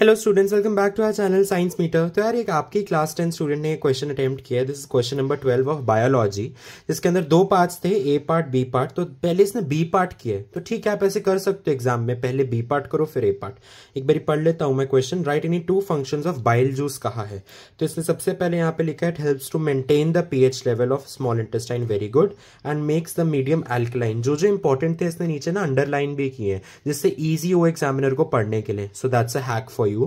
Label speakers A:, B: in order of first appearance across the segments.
A: hello students welcome back to our channel Science Meter तो यार एक आपकी क्लास टेन स्टूडेंट ने क्वेश्चन अटेम्प्ट किया है this is question number twelve of biology जिसके अंदर दो पार्ट्स थे ए पार्ट बी पार्ट तो पहले इसने बी पार्ट किया तो ठीक है आप ऐसे कर सकते हो एग्जाम में पहले बी पार्ट करो फिर ए पार्ट एक बार पढ़ लेता हूँ मैं question write any two function of bile juice कहा है तो इसने सबसे पहले यहाँ पे लिखा है it helps to maintain the P H level of small intestine very good and makes the medium alkaline जो जो इंपॉर्टेंट थे इसने नीचे ना अंडरलाइन भी किए हैं जिससे ईजी हो एग्जामिनर को पढ़ने के लिए so that's a hack for you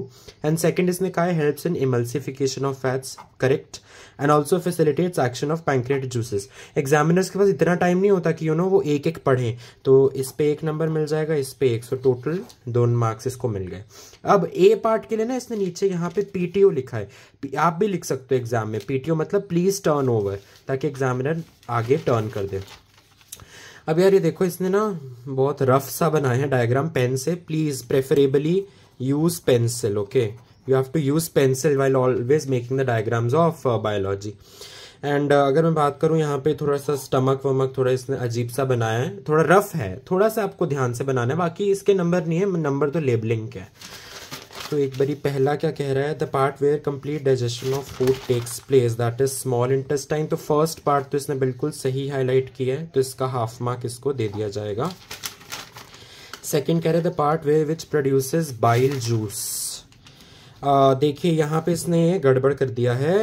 A: and second is isne helps in emulsification of fats correct and also facilitates action of pancreatic juices examiners के पास इतना टाइम नहीं होता कि यू you नो know, वो एक एक पढ़ें तो इस पे एक नंबर मिल जाएगा इस पे एक सो टोटल दो मार्क्स इसको मिल गए अब ए पार्ट के लिए ना इसने नीचे यहाँ पे पीटीओ लिखा है आप भी लिख सकते हो एग्जाम में पीटीओ मतलब प्लीज टर्न ओवर ताकि एग्जामिनर आगे टर्न कर दे अब यार ये देखो इसने ना बहुत रफ सा बनाया है डायग्राम पेन से please preferably use pencil okay you have to use pencil while always making the diagrams of uh, biology and uh, अगर मैं बात करूं यहाँ पे थोड़ा सा स्टमक वमक थोड़ा इसने अजीब सा बनाया है थोड़ा रफ है थोड़ा सा आपको ध्यान से बनाना है बाकी इसके नंबर नहीं है नंबर तो लेबलिंग के है तो एक बारी पहला क्या कह रहा है the part where complete digestion of food takes place that is small intestine तो फर्स्ट पार्ट तो इसने बिल्कुल सही हाईलाइट किया है तो इसका हाफ मार्क इसको दे दिया जाएगा सेकंड कह रहे the part way which produce bile juice देखिए यहाँ पे इसने गड़बड़ कर दिया है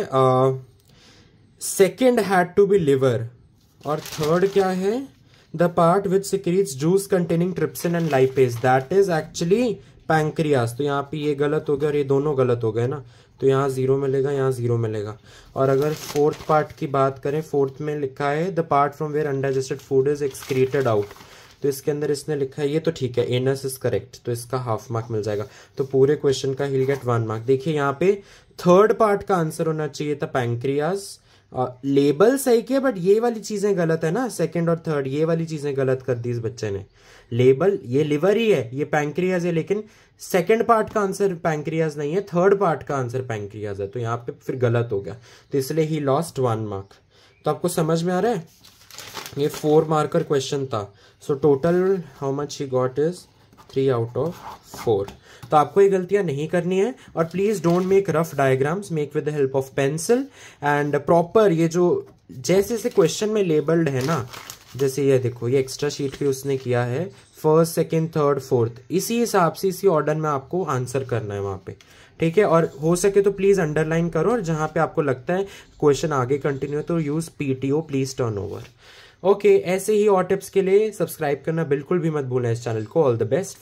A: second had to be liver और थर्ड क्या है the part which secretes juice containing trypsin and lipase that is actually pancreas तो यहाँ पे ये गलत हो गया और ये दोनों गलत हो गए ना तो यहाँ ज़ीरो मिलेगा यहाँ ज़ीरो मिलेगा और अगर फोर्थ पार्ट की बात करें फोर्थ में लिखा है the part from where undigested food is excreted out तो इसके अंदर इसने लिखा है ये तो ठीक है एनस इज करेक्ट तो इसका हाफ मार्क मिल जाएगा तो पूरे क्वेश्चन का हिल गेट वन मार्क देखिए यहाँ पे थर्ड पार्ट का आंसर होना चाहिए था पैंक्रियाज लेबल सही किया बट ये वाली चीजें गलत है ना सेकेंड और थर्ड ये वाली चीजें गलत कर दी इस बच्चे ने लेबल ये लिवर ही है ये पैंक्रियाज है लेकिन सेकेंड पार्ट का आंसर पैंक्रियाज नहीं है थर्ड पार्ट का आंसर पैंक्रियाज है तो यहाँ पे फिर गलत हो गया तो इसलिए ही लॉस्ट वन मार्क तो आपको समझ में आ रहा है ये फोर मार्कर क्वेश्चन था so total how much he got is three out of four तो आपको ये गलतियां नहीं करनी है और please don't make rough diagrams make with the help of pencil and proper ये जो जैसे जैसे क्वेश्चन में लेबल्ड है ना जैसे ये देखो ये एक्स्ट्रा शीट भी उसने किया है फर्स्ट सेकेंड थर्ड फोर्थ इसी हिसाब से इसी ऑर्डर में आपको आंसर करना है वहां पे ठीक है और हो सके तो प्लीज़ अंडरलाइन करो और जहां पे आपको लगता है क्वेश्चन आगे कंटिन्यू तो use PTO please turn over okay ऐसे ही और टिप्स के लिए सब्सक्राइब करना बिल्कुल भी मत भूलना इस चैनल को ऑल द बेस्ट